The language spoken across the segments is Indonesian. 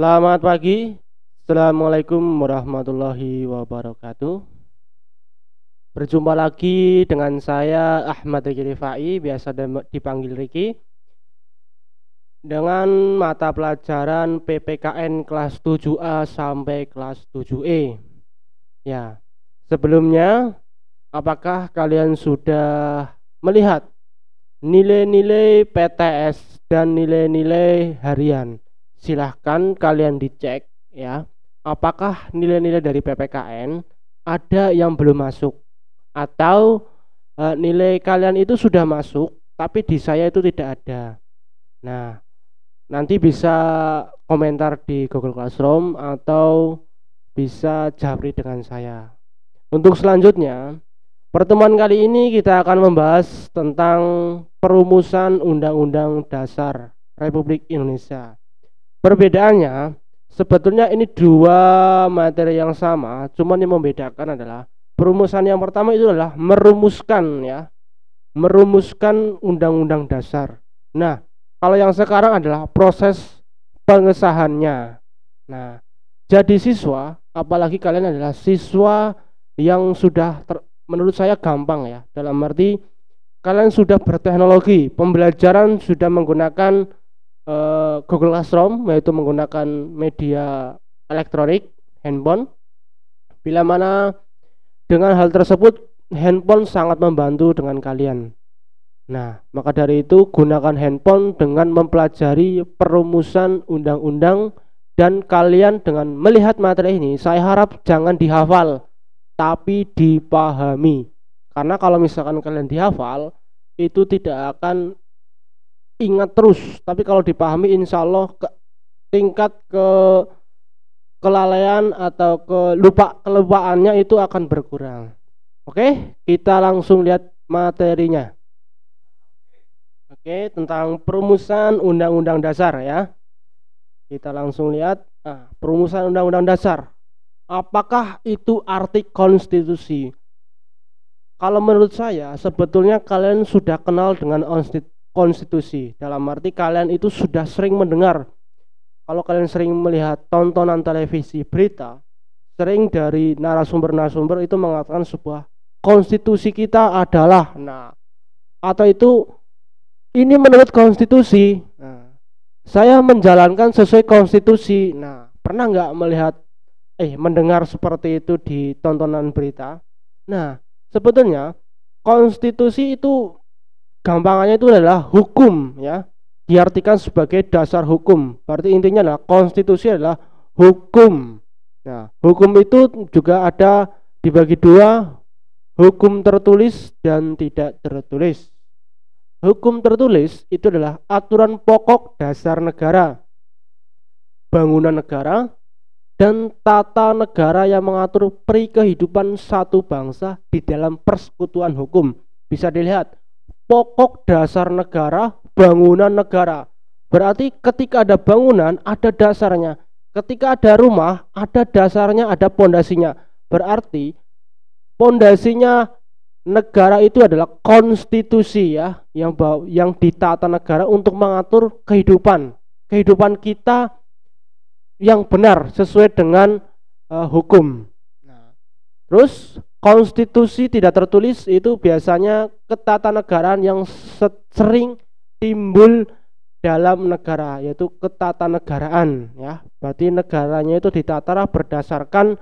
Selamat pagi. Assalamualaikum warahmatullahi wabarakatuh. Berjumpa lagi dengan saya Ahmad Riki Rifai, biasa dipanggil Riki. Dengan mata pelajaran PPKN kelas 7A sampai kelas 7E. Ya. Sebelumnya, apakah kalian sudah melihat nilai-nilai PTS dan nilai-nilai harian? silahkan kalian dicek ya apakah nilai-nilai dari PPKN ada yang belum masuk atau e, nilai kalian itu sudah masuk tapi di saya itu tidak ada nah nanti bisa komentar di Google Classroom atau bisa japri dengan saya untuk selanjutnya pertemuan kali ini kita akan membahas tentang perumusan Undang-Undang Dasar Republik Indonesia Perbedaannya sebetulnya ini dua materi yang sama, cuman yang membedakan adalah perumusan yang pertama itu adalah merumuskan ya, merumuskan undang-undang dasar. Nah, kalau yang sekarang adalah proses pengesahannya. Nah, jadi siswa, apalagi kalian adalah siswa yang sudah ter, menurut saya gampang ya, dalam arti kalian sudah berteknologi, pembelajaran sudah menggunakan uh, Google Classroom yaitu menggunakan media elektronik handphone bila mana dengan hal tersebut handphone sangat membantu dengan kalian nah maka dari itu gunakan handphone dengan mempelajari perumusan undang-undang dan kalian dengan melihat materi ini saya harap jangan dihafal tapi dipahami karena kalau misalkan kalian dihafal itu tidak akan ingat terus tapi kalau dipahami insya Allah ke, tingkat ke kelalaian atau kelupa kelupaannya itu akan berkurang oke kita langsung lihat materinya oke tentang perumusan undang-undang dasar ya kita langsung lihat nah, perumusan undang-undang dasar apakah itu arti konstitusi kalau menurut saya sebetulnya kalian sudah kenal dengan konstitusi. Dalam arti kalian itu sudah sering mendengar kalau kalian sering melihat tontonan televisi berita, sering dari narasumber-narasumber itu mengatakan sebuah konstitusi kita adalah nah atau itu ini menurut konstitusi. Nah, saya menjalankan sesuai konstitusi. Nah, pernah nggak melihat eh mendengar seperti itu di tontonan berita? Nah, sebetulnya konstitusi itu gampangannya itu adalah hukum ya diartikan sebagai dasar hukum berarti intinya adalah konstitusi adalah hukum nah hukum itu juga ada dibagi dua hukum tertulis dan tidak tertulis hukum tertulis itu adalah aturan pokok dasar negara bangunan negara dan tata negara yang mengatur peri kehidupan satu bangsa di dalam persekutuan hukum bisa dilihat pokok dasar negara, bangunan negara. Berarti ketika ada bangunan, ada dasarnya. Ketika ada rumah, ada dasarnya, ada pondasinya. Berarti pondasinya negara itu adalah konstitusi ya, yang yang ditata negara untuk mengatur kehidupan. Kehidupan kita yang benar sesuai dengan uh, hukum. Nah. Terus konstitusi tidak tertulis itu biasanya ketatanegaraan yang sering timbul dalam negara yaitu ketatanegaraan ya berarti negaranya itu ditata berdasarkan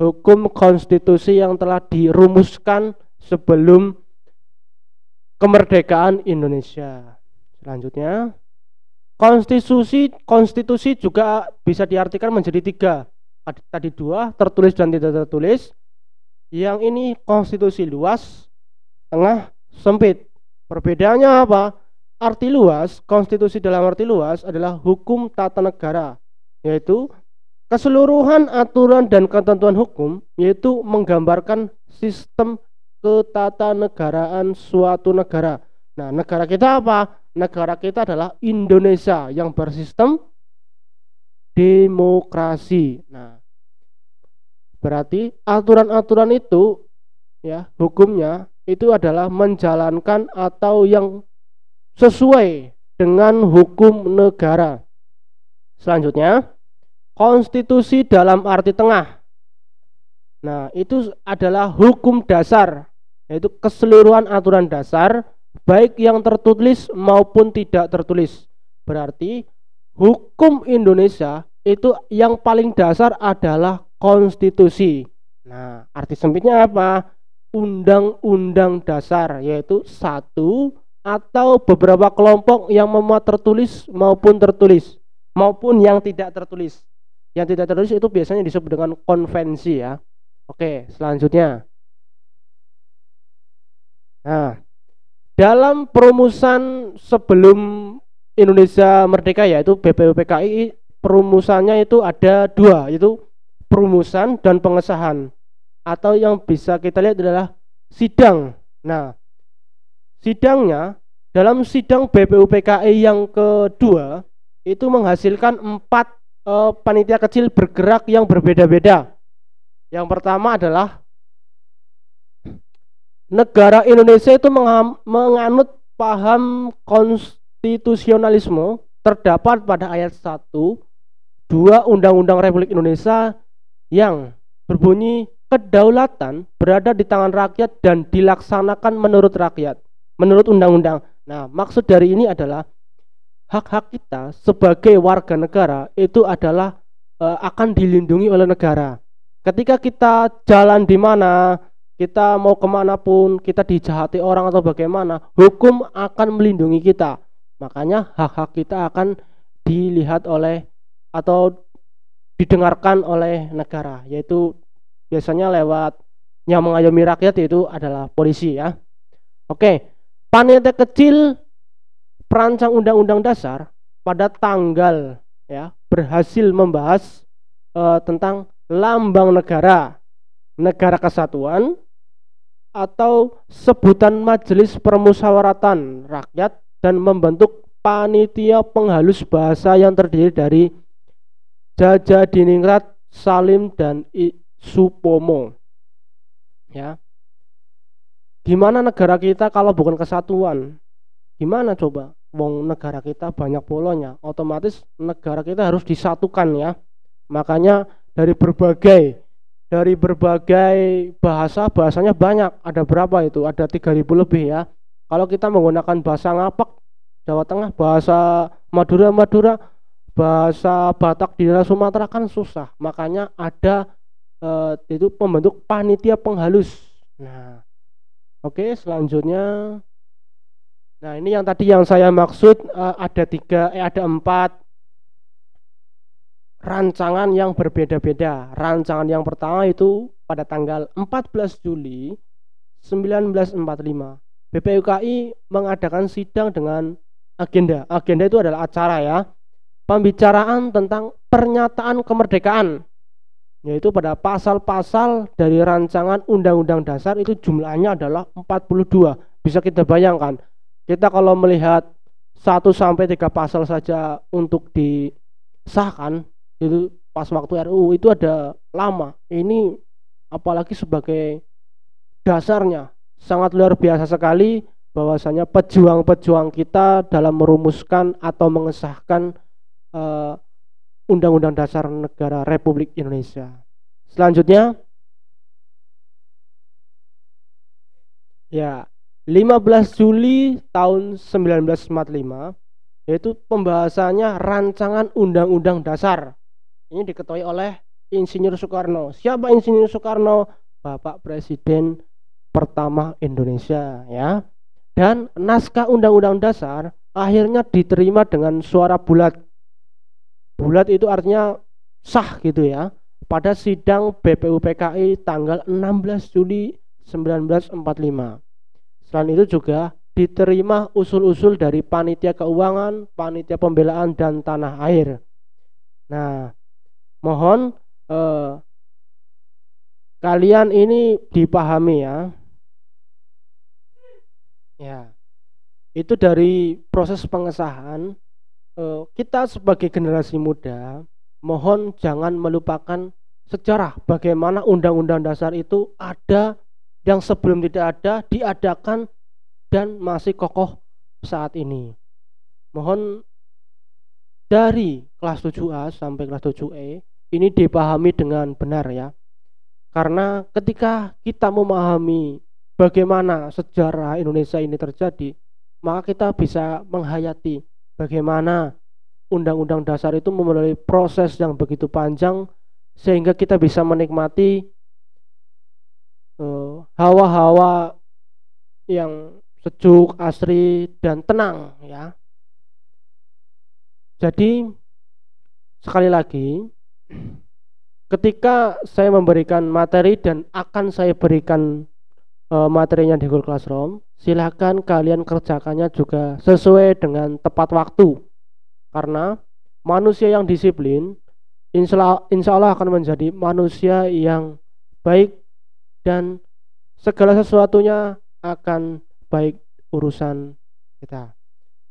hukum konstitusi yang telah dirumuskan sebelum kemerdekaan Indonesia selanjutnya konstitusi konstitusi juga bisa diartikan menjadi tiga tadi dua tertulis dan tidak tertulis yang ini konstitusi luas, tengah, sempit. Perbedaannya apa? Arti luas, konstitusi dalam arti luas adalah hukum tata negara, yaitu keseluruhan aturan dan ketentuan hukum, yaitu menggambarkan sistem ketatanegaraan suatu negara. Nah, negara kita apa? Negara kita adalah Indonesia yang bersistem demokrasi. Nah, Berarti aturan-aturan itu ya, hukumnya itu adalah menjalankan atau yang sesuai dengan hukum negara. Selanjutnya, konstitusi dalam arti tengah. Nah, itu adalah hukum dasar, yaitu keseluruhan aturan dasar baik yang tertulis maupun tidak tertulis. Berarti hukum Indonesia itu yang paling dasar adalah konstitusi. Nah, arti sempitnya apa? Undang-undang dasar yaitu satu atau beberapa kelompok yang memuat tertulis maupun tertulis maupun yang tidak tertulis. Yang tidak tertulis itu biasanya disebut dengan konvensi ya. Oke, selanjutnya. Nah, dalam perumusan sebelum Indonesia merdeka yaitu BPUPKI perumusannya itu ada dua yaitu perumusan dan pengesahan atau yang bisa kita lihat adalah sidang. Nah, sidangnya dalam sidang BPUPKI e yang kedua itu menghasilkan empat e, panitia kecil bergerak yang berbeda-beda. Yang pertama adalah negara Indonesia itu menganut paham konstitusionalisme terdapat pada ayat 1 2 Undang-Undang Republik Indonesia yang berbunyi kedaulatan berada di tangan rakyat dan dilaksanakan menurut rakyat, menurut undang-undang. Nah, maksud dari ini adalah hak-hak kita sebagai warga negara itu adalah e, akan dilindungi oleh negara. Ketika kita jalan di mana, kita mau kemana pun, kita dijahati orang atau bagaimana, hukum akan melindungi kita. Makanya hak-hak kita akan dilihat oleh atau didengarkan oleh negara yaitu biasanya lewat yang mengayomi rakyat yaitu adalah polisi ya oke panitia kecil perancang undang-undang dasar pada tanggal ya berhasil membahas e, tentang lambang negara negara kesatuan atau sebutan majelis permusyawaratan rakyat dan membentuk panitia penghalus bahasa yang terdiri dari Jaja Diningrat, Salim dan I Supomo. Ya. Gimana negara kita kalau bukan kesatuan? Gimana coba? Wong negara kita banyak polonya, otomatis negara kita harus disatukan ya. Makanya dari berbagai dari berbagai bahasa bahasanya banyak ada berapa itu ada 3000 lebih ya kalau kita menggunakan bahasa ngapak Jawa Tengah bahasa Madura Madura bahasa Batak di daerah Sumatera kan susah makanya ada e, itu pembentuk panitia penghalus nah oke okay, selanjutnya nah ini yang tadi yang saya maksud e, ada tiga eh, ada empat rancangan yang berbeda-beda rancangan yang pertama itu pada tanggal 14 Juli 1945 BPUKI mengadakan sidang dengan agenda agenda itu adalah acara ya pembicaraan tentang pernyataan kemerdekaan yaitu pada pasal-pasal dari rancangan undang-undang dasar itu jumlahnya adalah 42 bisa kita bayangkan kita kalau melihat satu sampai tiga pasal saja untuk disahkan itu pas waktu RUU itu ada lama ini apalagi sebagai dasarnya sangat luar biasa sekali bahwasanya pejuang-pejuang kita dalam merumuskan atau mengesahkan Eh, Undang-Undang uh, Dasar Negara Republik Indonesia. Selanjutnya, ya 15 Juli tahun 1945 yaitu pembahasannya rancangan Undang-Undang Dasar. Ini diketuai oleh Insinyur Soekarno. Siapa Insinyur Soekarno? Bapak Presiden pertama Indonesia ya. Dan naskah Undang-Undang Dasar akhirnya diterima dengan suara bulat bulat itu artinya sah gitu ya pada sidang BPUPKI tanggal 16 Juli 1945. Selain itu juga diterima usul-usul dari panitia keuangan, panitia pembelaan dan tanah air. Nah, mohon eh, kalian ini dipahami ya. Ya. Itu dari proses pengesahan Eh, kita sebagai generasi muda mohon jangan melupakan sejarah bagaimana undang-undang dasar itu ada yang sebelum tidak ada diadakan dan masih kokoh saat ini. Mohon dari kelas 7A sampai kelas 7E ini dipahami dengan benar ya. Karena ketika kita memahami bagaimana sejarah Indonesia ini terjadi, maka kita bisa menghayati bagaimana undang-undang dasar itu melalui proses yang begitu panjang sehingga kita bisa menikmati eh, hawa-hawa uh, yang sejuk, asri dan tenang ya. Jadi sekali lagi ketika saya memberikan materi dan akan saya berikan Eh, materinya di Google Classroom silahkan kalian kerjakannya juga sesuai dengan tepat waktu karena manusia yang disiplin insya, insya Allah akan menjadi manusia yang baik dan segala sesuatunya akan baik urusan kita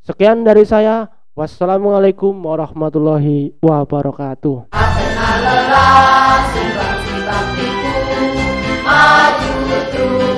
sekian dari saya wassalamualaikum warahmatullahi wabarakatuh lelah,